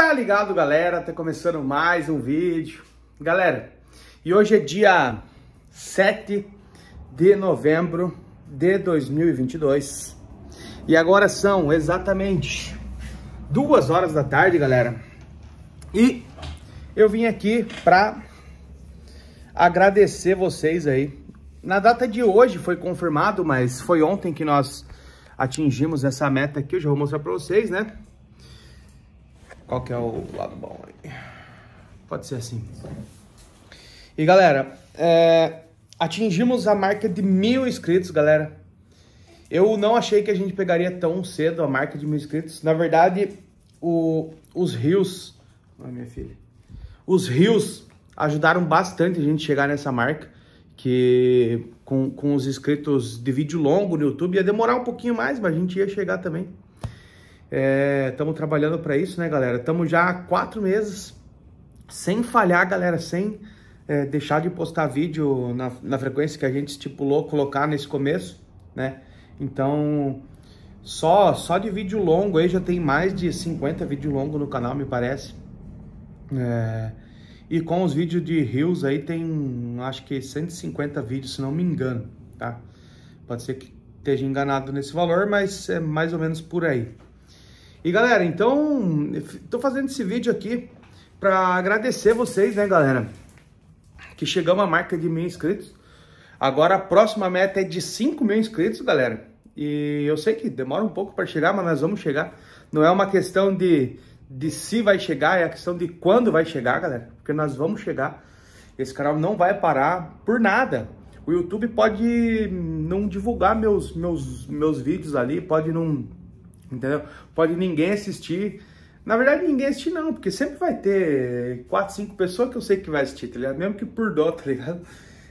Tá ligado, galera? Tá começando mais um vídeo. Galera, e hoje é dia 7 de novembro de 2022. E agora são exatamente duas horas da tarde, galera. E eu vim aqui para agradecer vocês aí. Na data de hoje foi confirmado, mas foi ontem que nós atingimos essa meta aqui. Eu já vou mostrar para vocês, né? Qual que é o lado bom aí? Pode ser assim. E galera, é... atingimos a marca de mil inscritos, galera. Eu não achei que a gente pegaria tão cedo a marca de mil inscritos. Na verdade, o... os rios. Ah, minha filha. Os rios ajudaram bastante a gente chegar nessa marca. Que com, com os inscritos de vídeo longo no YouTube ia demorar um pouquinho mais, mas a gente ia chegar também. Estamos é, trabalhando para isso, né, galera? Estamos já há quatro meses sem falhar, galera, sem é, deixar de postar vídeo na, na frequência que a gente estipulou colocar nesse começo, né? Então, só, só de vídeo longo aí já tem mais de 50 vídeos longos no canal, me parece. É, e com os vídeos de Reels aí tem, acho que 150 vídeos, se não me engano, tá? Pode ser que esteja enganado nesse valor, mas é mais ou menos por aí. E galera, então, tô fazendo esse vídeo aqui para agradecer vocês, né, galera? Que chegamos à marca de mil inscritos. Agora a próxima meta é de 5 mil inscritos, galera. E eu sei que demora um pouco para chegar, mas nós vamos chegar. Não é uma questão de, de se vai chegar, é a questão de quando vai chegar, galera. Porque nós vamos chegar. Esse canal não vai parar por nada. O YouTube pode não divulgar meus, meus, meus vídeos ali, pode não Entendeu? Pode ninguém assistir. Na verdade, ninguém assistir não, porque sempre vai ter 4, 5 pessoas que eu sei que vai assistir, tá ligado? Mesmo que por dó, tá ligado?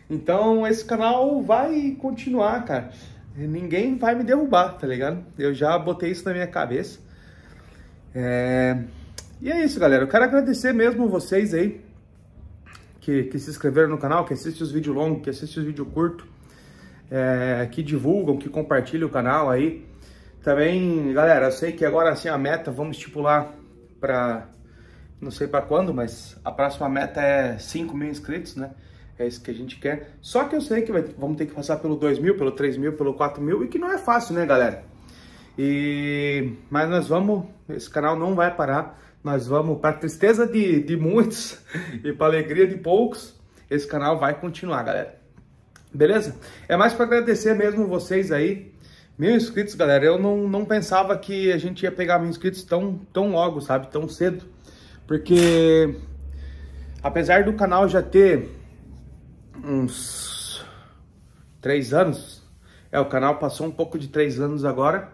Então, esse canal vai continuar, cara. Ninguém vai me derrubar, tá ligado? Eu já botei isso na minha cabeça. É... E é isso, galera. Eu quero agradecer mesmo vocês aí que, que se inscreveram no canal, que assistem os vídeos longos, que assistem os vídeos curtos, é... que divulgam, que compartilham o canal aí. Também, galera, eu sei que agora assim a meta, vamos estipular para não sei para quando, mas a próxima meta é 5 mil inscritos, né? É isso que a gente quer. Só que eu sei que vai, vamos ter que passar pelo 2 mil, pelo 3 mil, pelo 4 mil, e que não é fácil, né, galera? E... Mas nós vamos, esse canal não vai parar, nós vamos, para tristeza de, de muitos e para alegria de poucos, esse canal vai continuar, galera. Beleza? É mais para agradecer mesmo vocês aí Mil inscritos, galera, eu não, não pensava que a gente ia pegar mil inscritos tão, tão logo, sabe? Tão cedo. Porque, apesar do canal já ter uns três anos, é, o canal passou um pouco de três anos agora,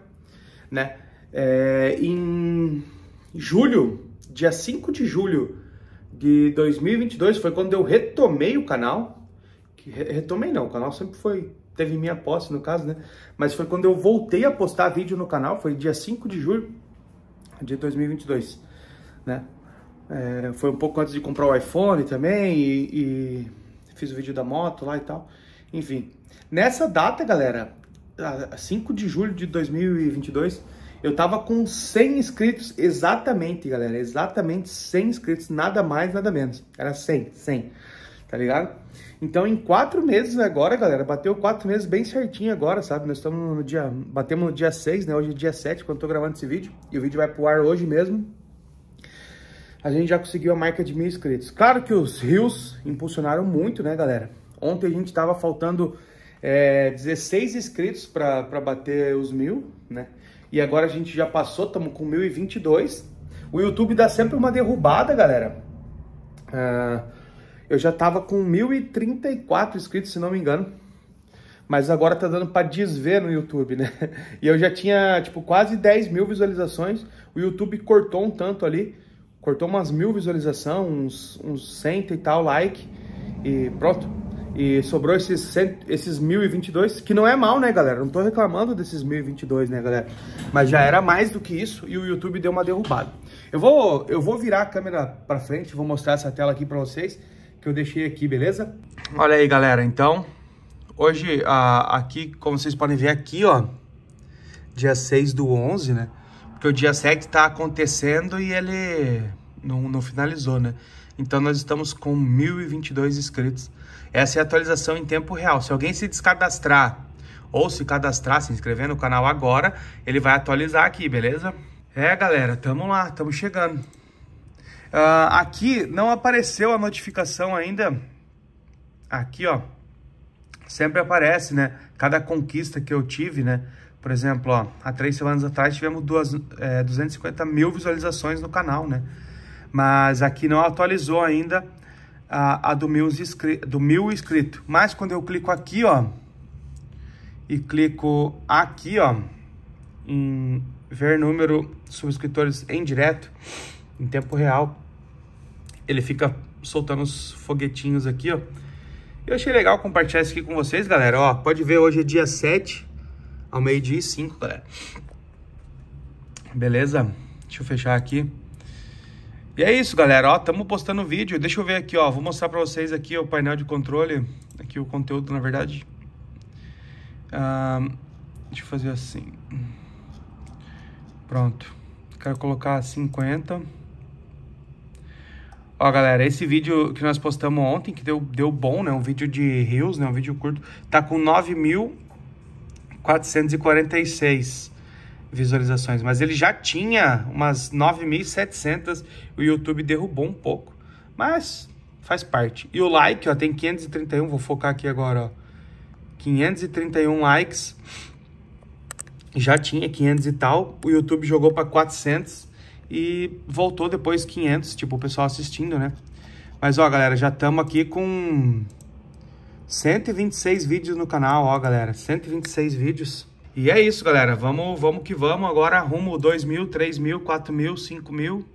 né? É, em julho, dia 5 de julho de 2022, foi quando eu retomei o canal. Que, retomei não, o canal sempre foi teve minha posse, no caso, né? Mas foi quando eu voltei a postar vídeo no canal, foi dia 5 de julho de 2022, né? É, foi um pouco antes de comprar o iPhone também e, e, fiz o vídeo da moto lá e tal. Enfim, nessa data, galera, 5 de julho de 2022, eu tava com 100 inscritos exatamente, galera, exatamente 100 inscritos, nada mais, nada menos. Era 100, 100 tá ligado? Então, em quatro meses agora, galera, bateu quatro meses bem certinho agora, sabe? Nós estamos no dia, batemos no dia 6, né? Hoje é dia 7, quando eu tô gravando esse vídeo, e o vídeo vai pro ar hoje mesmo. A gente já conseguiu a marca de mil inscritos. Claro que os rios impulsionaram muito, né, galera? Ontem a gente tava faltando é, 16 inscritos para bater os mil, né? E agora a gente já passou, estamos com 1022. O YouTube dá sempre uma derrubada, galera. Uh, eu já estava com 1.034 inscritos, se não me engano. Mas agora tá dando para desver no YouTube, né? E eu já tinha, tipo, quase 10 mil visualizações. O YouTube cortou um tanto ali. Cortou umas mil visualizações, uns, uns cento e tal like. E pronto. E sobrou esses, cento, esses 1.022, que não é mal, né, galera? Não tô reclamando desses 1.022, né, galera? Mas já era mais do que isso e o YouTube deu uma derrubada. Eu vou, eu vou virar a câmera para frente, vou mostrar essa tela aqui para vocês que eu deixei aqui, beleza? Olha aí, galera. Então, hoje a, ah, aqui, como vocês podem ver aqui, ó, dia 6 do 11, né? Porque o dia 7 tá acontecendo e ele não, não finalizou, né? Então nós estamos com 1.022 inscritos. Essa é a atualização em tempo real. Se alguém se descadastrar ou se cadastrar, se inscrever no canal agora, ele vai atualizar aqui, beleza? É, galera, tamo lá, tamo chegando. Uh, aqui não apareceu a notificação ainda. Aqui, ó. Sempre aparece, né? Cada conquista que eu tive, né? Por exemplo, ó, há três semanas atrás tivemos duas, é, 250 mil visualizações no canal, né? Mas aqui não atualizou ainda a, a do, mil inscrito, do mil inscrito. Mas quando eu clico aqui, ó, e clico aqui, ó, em ver número subscritores em direto, em tempo real. Ele fica soltando os foguetinhos aqui, ó. Eu achei legal compartilhar isso aqui com vocês, galera. Ó, pode ver, hoje é dia 7 ao meio-dia e 5, galera. Beleza? Deixa eu fechar aqui. E é isso, galera. Ó, tamo postando vídeo. Deixa eu ver aqui, ó. Vou mostrar pra vocês aqui o painel de controle. Aqui o conteúdo, na verdade. Ah, deixa eu fazer assim. Pronto. Quero colocar 50. Ó, galera, esse vídeo que nós postamos ontem, que deu, deu bom, né? Um vídeo de rios, né? Um vídeo curto, tá com 9.446 visualizações. Mas ele já tinha umas 9.700, o YouTube derrubou um pouco. Mas faz parte. E o like, ó, tem 531, vou focar aqui agora, ó. 531 likes. Já tinha 500 e tal. O YouTube jogou para 400 e voltou depois 500, tipo, o pessoal assistindo, né? Mas, ó, galera, já estamos aqui com 126 vídeos no canal, ó, galera, 126 vídeos. E é isso, galera, vamos, vamos que vamos, agora rumo 2 mil, 3 mil, 4 mil, 5 mil,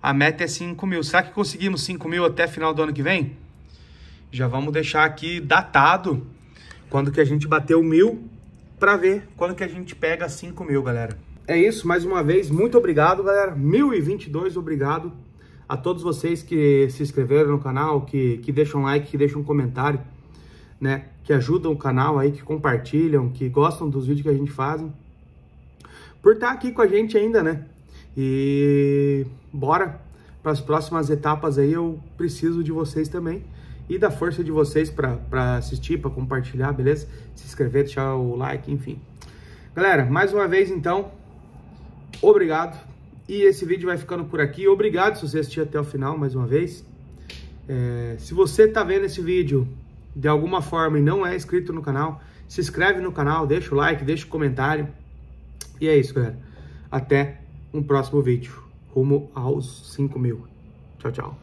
a meta é 5 mil. Será que conseguimos 5 mil até final do ano que vem? Já vamos deixar aqui datado quando que a gente bateu mil para ver quando que a gente pega 5 mil, galera é isso, mais uma vez, muito obrigado, galera. 1022, obrigado a todos vocês que se inscreveram no canal, que, que deixam like, que deixam comentário, né? Que ajudam o canal aí, que compartilham, que gostam dos vídeos que a gente faz. Por estar aqui com a gente ainda, né? E bora para as próximas etapas aí. Eu preciso de vocês também e da força de vocês para assistir, para compartilhar, beleza? Se inscrever, deixar o like, enfim. Galera, mais uma vez então, obrigado. E esse vídeo vai ficando por aqui. Obrigado se você assistiu até o final, mais uma vez. É, se você está vendo esse vídeo de alguma forma e não é inscrito no canal, se inscreve no canal, deixa o like, deixa o comentário. E é isso, galera. Até um próximo vídeo. Rumo aos 5 mil. Tchau, tchau.